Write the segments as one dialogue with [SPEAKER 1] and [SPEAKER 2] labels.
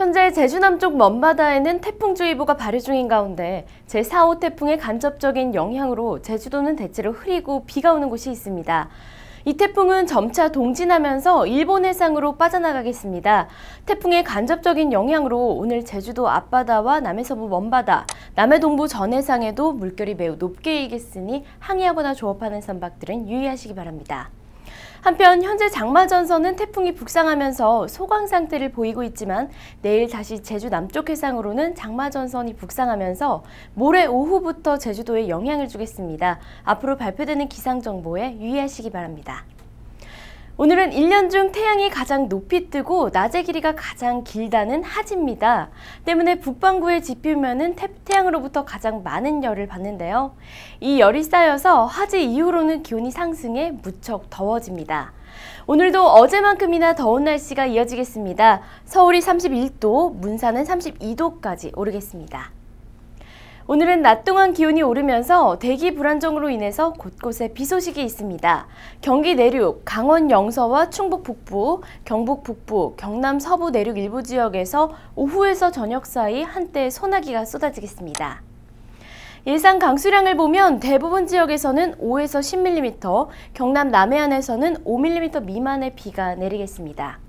[SPEAKER 1] 현재 제주 남쪽 먼바다에는 태풍주의보가 발효 중인 가운데 제4호 태풍의 간접적인 영향으로 제주도는 대체로 흐리고 비가 오는 곳이 있습니다. 이 태풍은 점차 동진하면서 일본 해상으로 빠져나가겠습니다. 태풍의 간접적인 영향으로 오늘 제주도 앞바다와 남해서부 먼바다, 남해 동부 전해상에도 물결이 매우 높게 일겠으니 항해하거나 조업하는 선박들은 유의하시기 바랍니다. 한편 현재 장마전선은 태풍이 북상하면서 소강 상태를 보이고 있지만 내일 다시 제주 남쪽 해상으로는 장마전선이 북상하면서 모레 오후부터 제주도에 영향을 주겠습니다. 앞으로 발표되는 기상정보에 유의하시기 바랍니다. 오늘은 1년 중 태양이 가장 높이 뜨고 낮의 길이가 가장 길다는 하지입니다. 때문에 북반구의 지표면은 태양으로부터 가장 많은 열을 받는데요. 이 열이 쌓여서 하지 이후로는 기온이 상승해 무척 더워집니다. 오늘도 어제만큼이나 더운 날씨가 이어지겠습니다. 서울이 31도, 문산은 32도까지 오르겠습니다. 오늘은 낮 동안 기온이 오르면서 대기 불안정으로 인해서 곳곳에 비 소식이 있습니다. 경기 내륙, 강원 영서와 충북 북부, 경북 북부, 경남 서부 내륙 일부 지역에서 오후에서 저녁 사이 한때 소나기가 쏟아지겠습니다. 예상 강수량을 보면 대부분 지역에서는 5에서 10mm, 경남 남해안에서는 5mm 미만의 비가 내리겠습니다.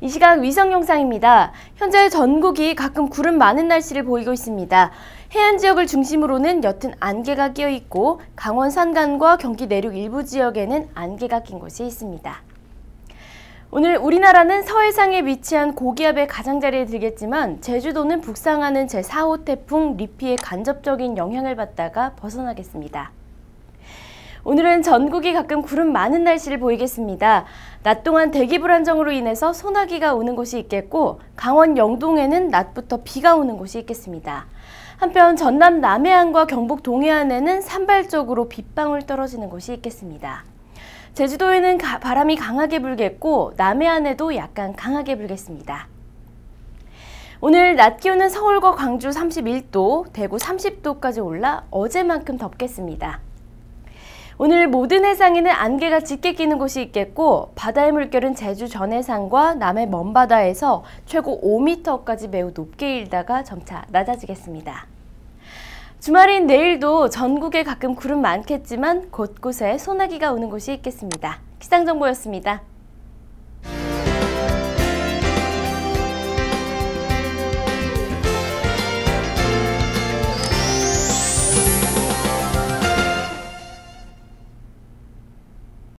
[SPEAKER 1] 이 시각 위성 영상입니다. 현재 전국이 가끔 구름 많은 날씨를 보이고 있습니다. 해안 지역을 중심으로는 옅은 안개가 끼어 있고 강원 산간과 경기 내륙 일부 지역에는 안개가 낀 곳이 있습니다. 오늘 우리나라는 서해상에 위치한 고기압의 가장자리에 들겠지만 제주도는 북상하는 제4호 태풍 리피의 간접적인 영향을 받다가 벗어나겠습니다. 오늘은 전국이 가끔 구름 많은 날씨를 보이겠습니다. 낮 동안 대기 불안정으로 인해서 소나기가 오는 곳이 있겠고 강원 영동에는 낮부터 비가 오는 곳이 있겠습니다. 한편 전남 남해안과 경북 동해안에는 산발적으로 빗방울 떨어지는 곳이 있겠습니다. 제주도에는 바람이 강하게 불겠고 남해안에도 약간 강하게 불겠습니다. 오늘 낮 기온은 서울과 광주 31도, 대구 30도까지 올라 어제만큼 덥겠습니다. 오늘 모든 해상에는 안개가 짙게 끼는 곳이 있겠고 바다의 물결은 제주 전해상과 남해 먼바다에서 최고 5m까지 매우 높게 일다가 점차 낮아지겠습니다. 주말인 내일도 전국에 가끔 구름 많겠지만 곳곳에 소나기가 오는 곳이 있겠습니다. 기상정보였습니다.